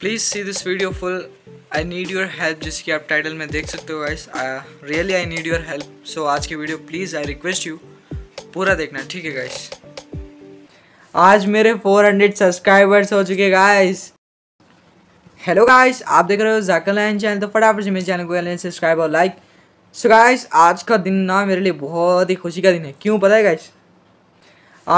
please see this video full I need your help जिसकी आप title में देख सकते हो guys really I need your help so आज की video please I request you पूरा देखना ठीक है गाइस आज मेरे 400 सब्सक्राइबर्स हो चुके गाइस हेलो गाइस आप देख रहे हो जाकर लाइन चैनल तो फटाफट से मेरे चैनल को सब्सक्राइब और लाइक सो गाइस आज का दिन ना मेरे लिए बहुत ही खुशी का दिन है क्यों पता है गाइस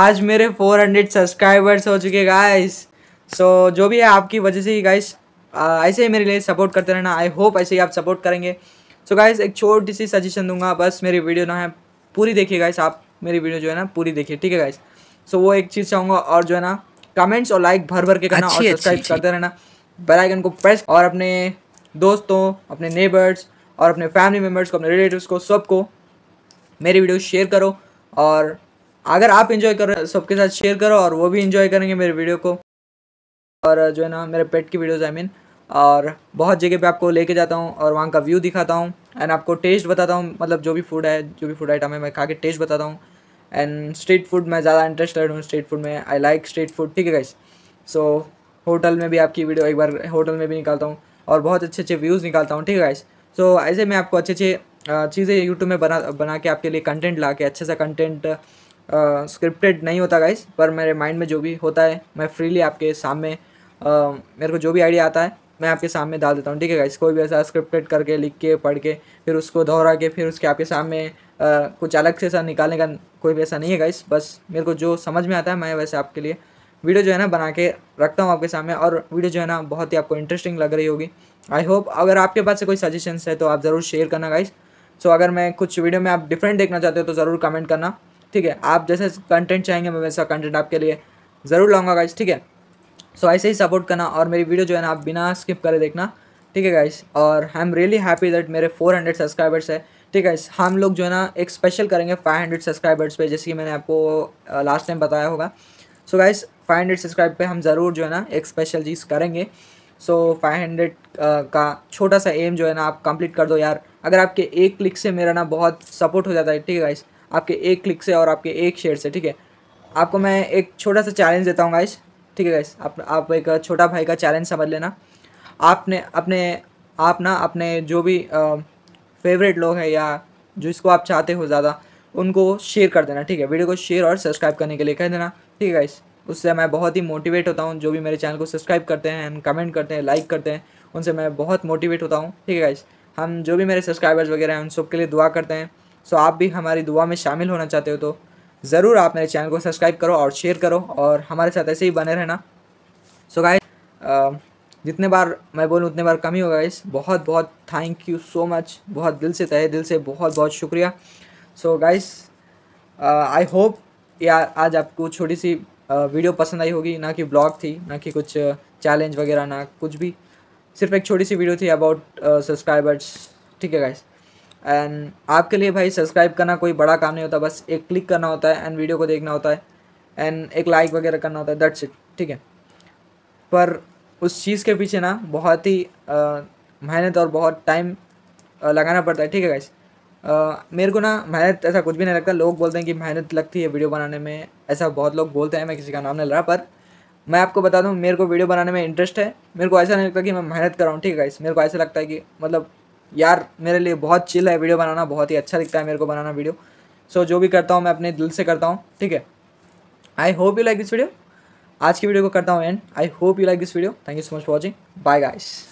आज मेरे 400 सब्सक्राइबर्स हो चुके गाइस सो so, जो भी है आपकी वजह से ही गाइस ऐसे ही मेरे लिए सपोर्ट करते रहना आई होप ऐसे ही आप सपोर्ट करेंगे सो so, गाइस एक छोटी सी सजेशन दूंगा बस मेरी वीडियो ना है पूरी देखिए गाइस आप मेरी वीडियो जो है ना पूरी देखिए ठीक है गाइस सो so, वो एक चीज़ चाहूँगा और जो है ना कमेंट्स और लाइक भर भर के करना और सब्सक्राइब करते रहना बेलाइकन को प्रेस और अपने दोस्तों अपने नेबर्स और अपने फैमिली मेम्बर्स को अपने रिलेटिव को सबको मेरी वीडियो शेयर करो और अगर आप इन्जॉय करो सबके साथ शेयर करो और वो भी इन्जॉय करेंगे मेरे वीडियो को और जो है ना मेरे पेट की वीडियोज़ आई मीन और बहुत जगह पे आपको लेके जाता हूँ और वहाँ का व्यू दिखाता हूँ एंड आपको टेस्ट बताता हूँ मतलब जो भी फूड है जो भी फूड आइटम है मैं खा के टेस्ट बताता हूँ एंड स्ट्रीट फूड मैं ज़्यादा इंटरेस्टेड हूँ स्ट्रीट फूड में आई लाइक स्ट्रीट फूड ठीक है गाइस सो होटल में भी आपकी वीडियो एक बार होटल में भी निकालता हूँ और बहुत अच्छे अच्छे व्यूज़ निकालता हूँ ठीक है गाइस सो so, ऐसे मैं आपको अच्छे अच्छे चीज़ें यूट्यूब में बना बना के आपके लिए कंटेंट ला के अच्छे सा कंटेंट स्क्रिप्टेड नहीं होता गाइस पर मेरे माइंड में जो भी होता है मैं फ्रीली आपके सामने मेरे को जो भी आइडिया आता है मैं आपके सामने डाल देता हूँ ठीक है गाइस कोई भी ऐसा स्क्रिप्टेड करके लिख के पढ़ के फिर उसको दोहरा के फिर उसके आपके सामने कुछ अलग से ऐसा निकालने का कोई भी ऐसा नहीं है गाइस बस मेरे को जो समझ में आता है मैं वैसे आपके लिए वीडियो जो है ना बना के रखता हूँ आपके सामने और वीडियो जो है ना बहुत ही आपको इंटरेस्टिंग लग रही होगी आई होप अगर आपके पास से कोई सजेशंस है तो आप ज़रूर शेयर करना गाइस सो अगर मैं कुछ वीडियो में आप डिफरेंट देखना चाहते हो तो ज़रूर कमेंट करना ठीक है आप जैसे कंटेंट चाहेंगे मैं वैसा कंटेंट आपके लिए ज़रूर लाऊंगा गाइस ठीक है सो ऐसे ही सपोर्ट करना और मेरी वीडियो जो है ना आप बिना स्किप करे देखना ठीक है गाइस और I am really happy that मेरे 400 सब्सक्राइबर्स है ठीक है हम लोग जो है ना एक स्पेशल करेंगे 500 सब्सक्राइबर्स पे जैसे कि मैंने आपको लास्ट टाइम बताया होगा सो गाइस 500 सब्सक्राइब पे हम ज़रूर जो है ना एक स्पेशल चीज़ करेंगे सो so, 500 का छोटा सा एम जो है ना आप कंप्लीट कर दो यार अगर आपके एक क्लिक से मेरा ना बहुत सपोर्ट हो जाता है ठीक है गाइस आपके एक क्लिक से और आपके एक शेयर से ठीक है आपको मैं एक छोटा सा चैलेंज देता हूँ गाइस ठीक है गैस आप, आप एक छोटा भाई का चैलेंज समझ लेना आपने अपने आप ना अपने जो भी फेवरेट लोग हैं या जिसको आप चाहते हो ज़्यादा उनको शेयर कर देना ठीक है वीडियो को शेयर और सब्सक्राइब करने के लिए कह देना ठीक है गाइस उससे मैं बहुत ही मोटिवेट होता हूँ जो भी मेरे चैनल को सब्सक्राइब करते हैं कमेंट करते हैं लाइक करते हैं उनसे मैं बहुत मोटिवेट होता हूँ ठीक है गाइस हम जो भी मेरे सब्सक्राइबर्स वगैरह हैं उन सबके लिए दुआ करते हैं सो आप भी हमारी दुआ में शामिल होना चाहते हो तो ज़रूर आप मेरे चैनल को सब्सक्राइब करो और शेयर करो और हमारे साथ ऐसे ही बने रहना सो so गाइस जितने बार मैं बोलूँ उतने बार कम ही होगा गाइस बहुत बहुत थैंक यू सो मच बहुत दिल से तय दिल से बहुत बहुत शुक्रिया सो गाइस आई होप यार आज आपको छोटी सी वीडियो पसंद आई होगी ना कि ब्लॉग थी ना कि कुछ चैलेंज वगैरह ना कुछ भी सिर्फ एक छोटी सी वीडियो थी अबाउट सब्सक्राइबर्स ठीक है गाइस एंड आपके लिए भाई सब्सक्राइब करना कोई बड़ा काम नहीं होता बस एक क्लिक करना होता है एंड वीडियो को देखना होता है एंड एक लाइक वगैरह करना होता है दैट्स इट ठीक है पर उस चीज़ के पीछे ना बहुत ही मेहनत और बहुत टाइम लगाना पड़ता है ठीक है गाइस मेरे को ना मेहनत ऐसा कुछ भी नहीं लगता लोग बोलते हैं कि मेहनत लगती है वीडियो बनाने में ऐसा बहुत लोग बोलते हैं मैं किसी का नाम नहीं ले रहा पर मैं आपको बता दूँ मेरे को वीडियो बनाने में इंटरेस्ट है मेरे को ऐसा नहीं लगता कि मैं मेहनत कर रहा हूँ ठीक है गाइस मेरे को ऐसा लगता है कि मतलब यार मेरे लिए बहुत चिल है वीडियो बनाना बहुत ही अच्छा दिखता है मेरे को बनाना वीडियो सो so, जो भी करता हूँ मैं अपने दिल से करता हूँ ठीक है I hope you like this video आज की वीडियो को करता हूँ and I hope you like this video thank you so much watching bye guys